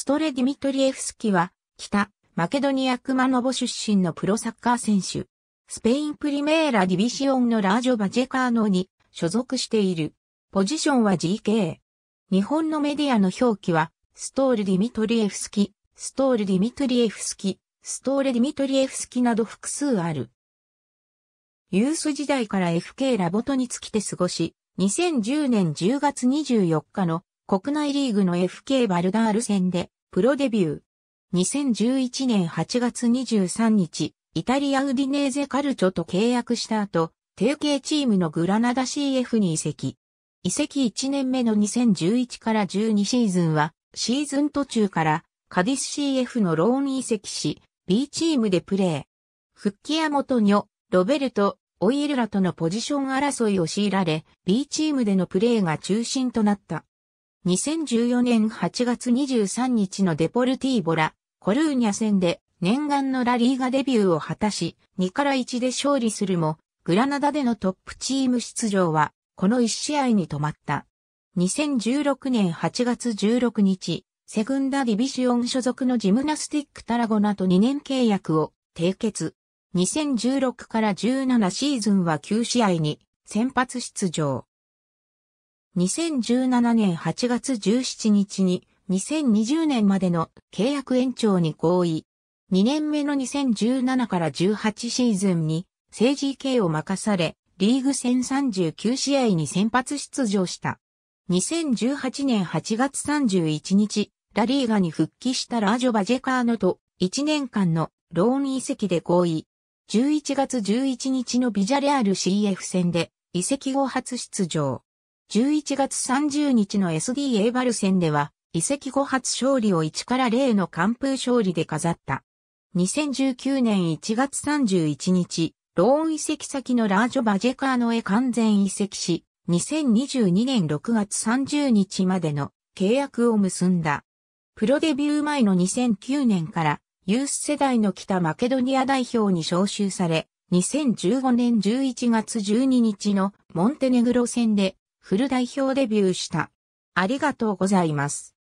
ストレディミトリエフスキは、北、マケドニアクマノボ出身のプロサッカー選手。スペインプリメーラディビシオンのラージョ・バジェカーノに所属している。ポジションは GK。日本のメディアの表記は、ストール・ディミトリエフスキ、ストール・ディミトリエフスキ、ストーレ・ディミトリエフスキなど複数ある。ユース時代から FK ラボトに尽きて過ごし、2010年10月24日の国内リーグの FK バルダール戦でプロデビュー。2011年8月23日、イタリアウディネーゼカルチョと契約した後、提携チームのグラナダ CF に移籍。移籍1年目の2011から12シーズンは、シーズン途中からカディス CF のローン移籍し、B チームでプレー。復帰やニョ、ロベルト、オイエルラとのポジション争いを強いられ、B チームでのプレーが中心となった。2014年8月23日のデポルティーボラ、コルーニャ戦で念願のラリーガデビューを果たし、2から1で勝利するも、グラナダでのトップチーム出場は、この1試合に止まった。2016年8月16日、セグンダディビシオン所属のジムナスティックタラゴナと2年契約を締結。2016から17シーズンは9試合に先発出場。2017年8月17日に2020年までの契約延長に合意。2年目の2017から18シーズンに政治系を任され、リーグ戦39試合に先発出場した。2018年8月31日、ラリーガに復帰したラージョ・バジェカーノと1年間のローン移籍で合意。11月11日のビジャレアル CF 戦で移籍後初出場。11月30日の SD a バル戦では、移籍後初勝利を1から0の完封勝利で飾った。2019年1月31日、ローン移籍先のラージョ・バジェカーノへ完全移籍し、2022年6月30日までの契約を結んだ。プロデビュー前の2009年からユース世代の北マケドニア代表に招集され、2015年11月12日のモンテネグロ戦でフル代表デビューした。ありがとうございます。